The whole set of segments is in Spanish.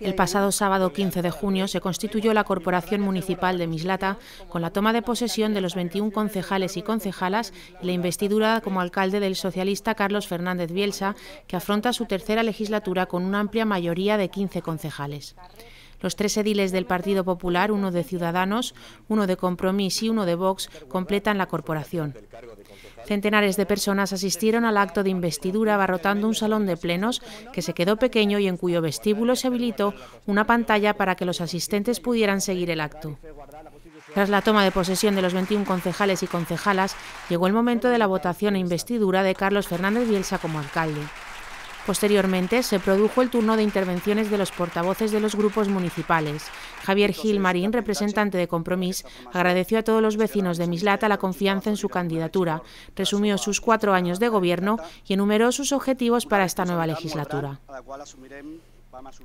El pasado sábado 15 de junio se constituyó la Corporación Municipal de Mislata con la toma de posesión de los 21 concejales y concejalas y la investidura como alcalde del socialista Carlos Fernández Bielsa, que afronta su tercera legislatura con una amplia mayoría de 15 concejales. Los tres ediles del Partido Popular, uno de Ciudadanos, uno de Compromís y uno de Vox, completan la corporación. Centenares de personas asistieron al acto de investidura abarrotando un salón de plenos que se quedó pequeño y en cuyo vestíbulo se habilitó una pantalla para que los asistentes pudieran seguir el acto. Tras la toma de posesión de los 21 concejales y concejalas, llegó el momento de la votación e investidura de Carlos Fernández Bielsa como alcalde. Posteriormente se produjo el turno de intervenciones de los portavoces de los grupos municipales. Javier Gil Marín, representante de Compromís, agradeció a todos los vecinos de Mislata la confianza en su candidatura, resumió sus cuatro años de gobierno y enumeró sus objetivos para esta nueva legislatura.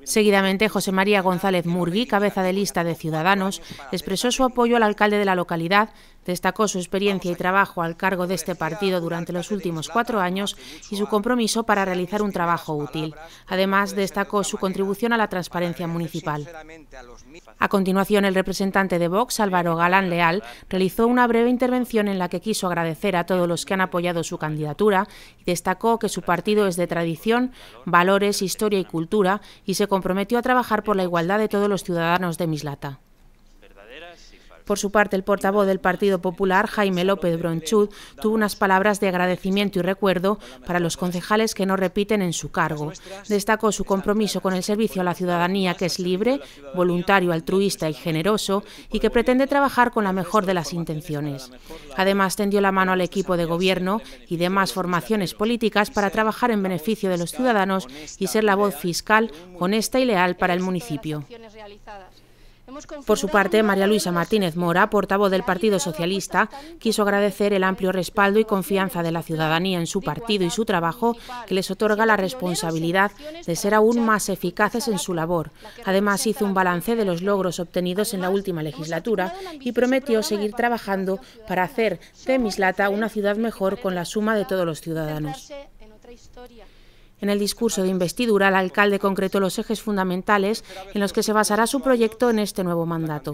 Seguidamente, José María González Murgui, cabeza de lista de Ciudadanos, expresó su apoyo al alcalde de la localidad, destacó su experiencia y trabajo al cargo de este partido durante los últimos cuatro años y su compromiso para realizar un este trabajo útil. Además, destacó su contribución a la transparencia municipal. A continuación, el representante de Vox, Álvaro Galán Leal, realizó una breve intervención en la que quiso agradecer a todos los que han apoyado su candidatura y destacó que su partido es de tradición, valores, historia y cultura y se comprometió a trabajar por la igualdad de todos los ciudadanos de Mislata. Por su parte, el portavoz del Partido Popular, Jaime López Bronchud, tuvo unas palabras de agradecimiento y recuerdo para los concejales que no repiten en su cargo. Destacó su compromiso con el servicio a la ciudadanía que es libre, voluntario, altruista y generoso y que pretende trabajar con la mejor de las intenciones. Además, tendió la mano al equipo de gobierno y demás formaciones políticas para trabajar en beneficio de los ciudadanos y ser la voz fiscal honesta y leal para el municipio. Por su parte, María Luisa Martínez Mora, portavoz del Partido Socialista, quiso agradecer el amplio respaldo y confianza de la ciudadanía en su partido y su trabajo que les otorga la responsabilidad de ser aún más eficaces en su labor. Además, hizo un balance de los logros obtenidos en la última legislatura y prometió seguir trabajando para hacer de Mislata una ciudad mejor con la suma de todos los ciudadanos. En el discurso de investidura, el alcalde concretó los ejes fundamentales en los que se basará su proyecto en este nuevo mandato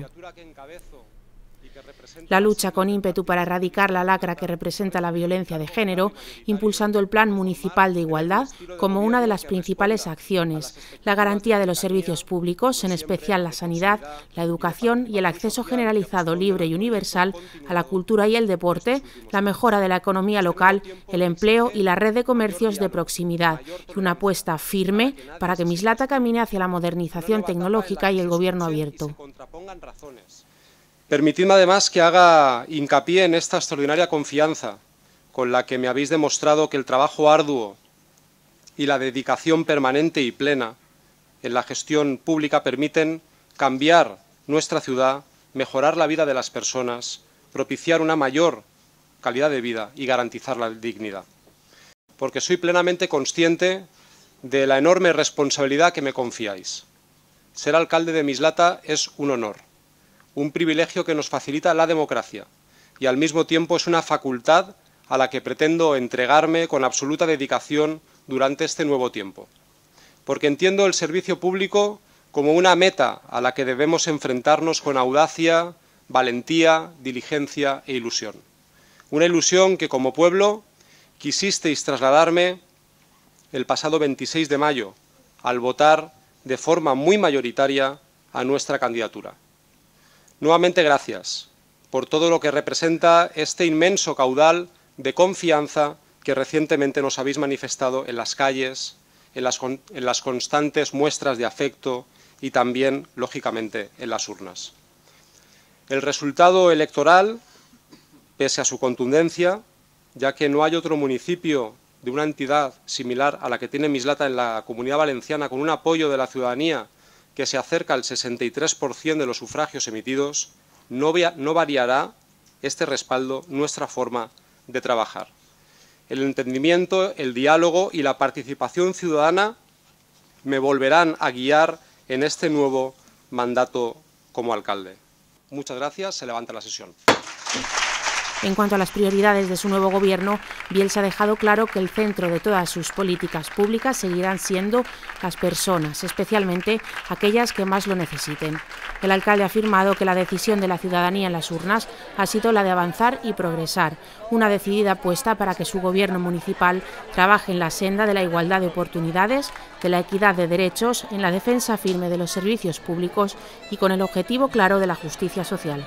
la lucha con ímpetu para erradicar la lacra que representa la violencia de género, impulsando el Plan Municipal de Igualdad como una de las principales acciones, la garantía de los servicios públicos, en especial la sanidad, la educación y el acceso generalizado, libre y universal a la cultura y el deporte, la mejora de la economía local, el empleo y la red de comercios de proximidad, y una apuesta firme para que Mislata camine hacia la modernización tecnológica y el gobierno abierto. Permitidme además que haga hincapié en esta extraordinaria confianza con la que me habéis demostrado que el trabajo arduo y la dedicación permanente y plena en la gestión pública permiten cambiar nuestra ciudad, mejorar la vida de las personas, propiciar una mayor calidad de vida y garantizar la dignidad. Porque soy plenamente consciente de la enorme responsabilidad que me confiáis. Ser alcalde de Mislata es un honor un privilegio que nos facilita la democracia y al mismo tiempo es una facultad a la que pretendo entregarme con absoluta dedicación durante este nuevo tiempo. Porque entiendo el servicio público como una meta a la que debemos enfrentarnos con audacia, valentía, diligencia e ilusión. Una ilusión que como pueblo quisisteis trasladarme el pasado 26 de mayo al votar de forma muy mayoritaria a nuestra candidatura. Nuevamente gracias por todo lo que representa este inmenso caudal de confianza que recientemente nos habéis manifestado en las calles, en las, constantes muestras de afecto y también, lógicamente, en las urnas. El resultado electoral, pese a su contundencia, ya que no hay otro municipio de una entidad similar a la que tiene Mislata en la Comunidad Valenciana con un apoyo de la ciudadanía que se acerca al 63% de los sufragios emitidos, no, variará este respaldo nuestra forma de trabajar. El entendimiento, el diálogo y la participación ciudadana me volverán a guiar en este nuevo mandato como alcalde. Muchas gracias. Se levanta la sesión. En cuanto a las prioridades de su nuevo gobierno, se ha dejado claro que el centro de todas sus políticas públicas seguirán siendo las personas, especialmente aquellas que más lo necesiten. El alcalde ha afirmado que la decisión de la ciudadanía en las urnas ha sido la de avanzar y progresar, una decidida apuesta para que su gobierno municipal trabaje en la senda de la igualdad de oportunidades, de la equidad de derechos, en la defensa firme de los servicios públicos y con el objetivo claro de la justicia social.